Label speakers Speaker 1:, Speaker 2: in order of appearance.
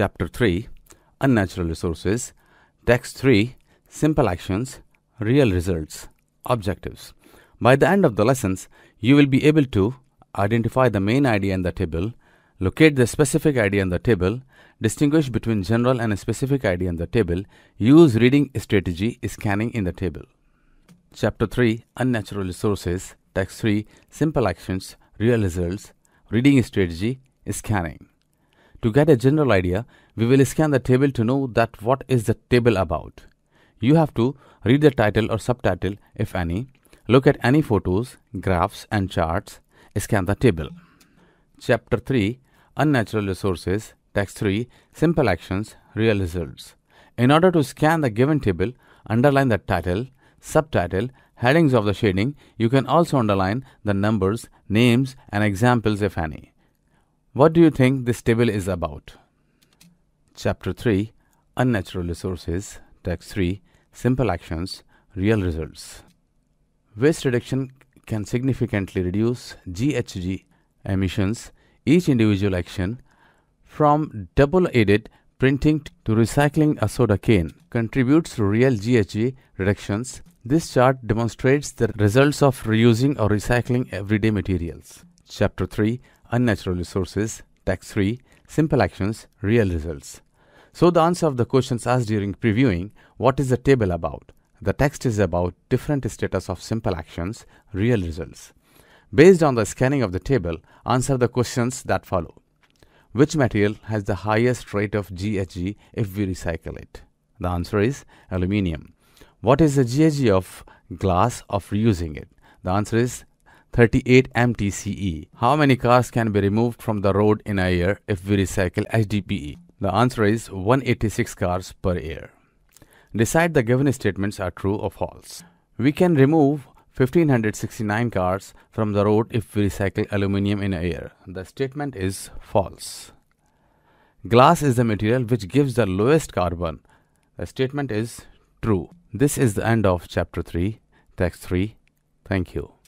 Speaker 1: Chapter 3 Unnatural Resources, Text 3 Simple Actions, Real Results, Objectives. By the end of the lessons, you will be able to identify the main idea in the table, locate the specific idea in the table, distinguish between general and specific idea in the table, use reading strategy scanning in the table. Chapter 3 Unnatural Resources, Text 3 Simple Actions, Real Results, Reading Strategy, Scanning. To get a general idea, we will scan the table to know that what is the table about. You have to read the title or subtitle, if any, look at any photos, graphs and charts, scan the table. Chapter 3 Unnatural Resources Text 3 Simple Actions Real Results In order to scan the given table, underline the title, subtitle, headings of the shading, you can also underline the numbers, names and examples if any. What do you think this table is about? Chapter 3 Unnatural Resources, Text 3 Simple Actions, Real Results. Waste reduction can significantly reduce GHG emissions. Each individual action, from double aided printing to recycling a soda can, contributes to real GHG reductions. This chart demonstrates the results of reusing or recycling everyday materials. Chapter 3 unnatural resources, tax free, simple actions, real results. So, the answer of the questions asked during previewing what is the table about? The text is about different status of simple actions, real results. Based on the scanning of the table, answer the questions that follow. Which material has the highest rate of GHG if we recycle it? The answer is aluminium. What is the GHG of glass of reusing it? The answer is 38 MTCE. How many cars can be removed from the road in a year if we recycle HDPE? The answer is 186 cars per year. Decide the given statements are true or false. We can remove 1569 cars from the road if we recycle aluminium in a year. The statement is false. Glass is the material which gives the lowest carbon. The statement is true. This is the end of chapter 3, text 3. Thank you.